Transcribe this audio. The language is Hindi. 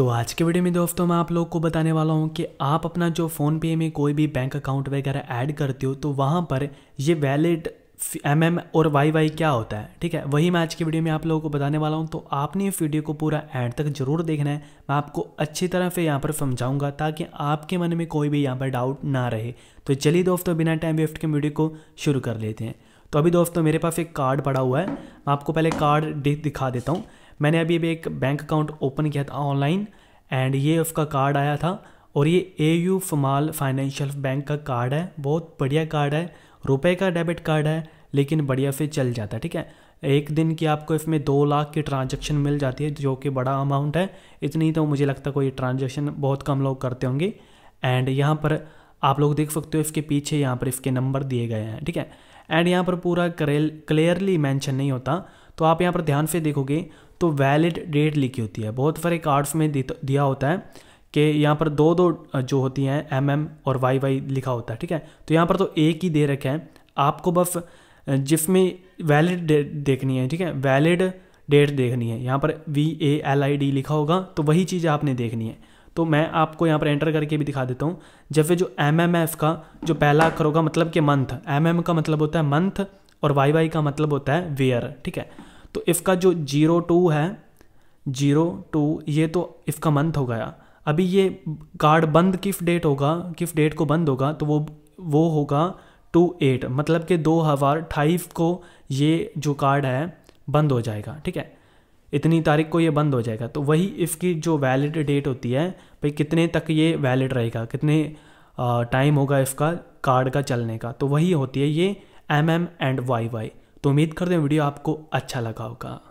तो आज के वीडियो में दोस्तों मैं आप लोग को बताने वाला हूँ कि आप अपना जो फ़ोनपे में कोई भी बैंक अकाउंट वगैरह ऐड करते हो तो वहाँ पर ये वैलिड एम एम और वाई वाई क्या होता है ठीक है वही मैं आज की वीडियो में आप लोगों को बताने वाला हूँ तो आपने इस वीडियो को पूरा एंड तक जरूर देखना है मैं आपको अच्छी तरह से यहाँ पर समझाऊंगा ताकि आपके मन में कोई भी यहाँ पर डाउट ना रहे तो चलिए दोस्तों बिना टाइम वेस्ट के वीडियो को शुरू कर लेते हैं तो अभी दोस्तों मेरे पास एक कार्ड पड़ा हुआ है मैं आपको पहले कार्ड दिखा देता हूँ मैंने अभी अभी एक बैंक अकाउंट ओपन किया था ऑनलाइन एंड ये उसका कार्ड आया था और ये A U small financial bank का कार्ड है बहुत बढ़िया कार्ड है रुपए का डेबिट कार्ड है लेकिन बढ़िया से चल जाता है ठीक है एक दिन की आपको इसमें दो लाख की ट्रांजैक्शन मिल जाती है जो कि बड़ा अमाउंट है इतनी तो मुझे लगता है कोई ट्रांजैक्शन बहुत कम लोग करते होंगे एंड यहाँ पर आप लोग देख सकते हो इसके पीछे यहाँ पर इसके नंबर दिए गए हैं ठीक है एंड यहाँ पर पूरा क्लियरली मैंशन नहीं होता तो आप यहाँ पर ध्यान से देखोगे तो वैलिड डेट लिखी होती है बहुत सारे कार्ड्स में दिया होता है कि यहाँ पर दो दो जो होती हैं एम एम और वाई वाई लिखा होता है ठीक है तो यहाँ पर तो एक ही दे रखा है आपको बस जिसमें वैलिड डेट देखनी है ठीक है वैलिड डेट देखनी है यहाँ पर V A L I D लिखा होगा तो वही चीज़ आपने देखनी है तो मैं आपको यहाँ पर एंटर करके भी दिखा देता हूँ जब जो एम एम एफ का जो पहला अक्षर होगा मतलब कि मंथ एम एम का मतलब होता है मंथ और वाई वाई का मतलब होता है वेयर ठीक है तो इफ़ का जो जीरो टू है जीरो टू ये तो इफ़ का मंथ हो गया अभी ये कार्ड बंद किफ डेट होगा किफ डेट को बंद होगा तो वो वो होगा टू एट मतलब कि दो हज़ार अठाईस को ये जो कार्ड है बंद हो जाएगा ठीक है इतनी तारीख को ये बंद हो जाएगा तो वही इसकी जो वैलिड डेट होती है भाई कितने तक ये वैलिड रहेगा कितने टाइम होगा इसका कार्ड का चलने का तो वही होती है ये M M and Y Y तो उम्मीद करते हैं वीडियो आपको अच्छा लगा होगा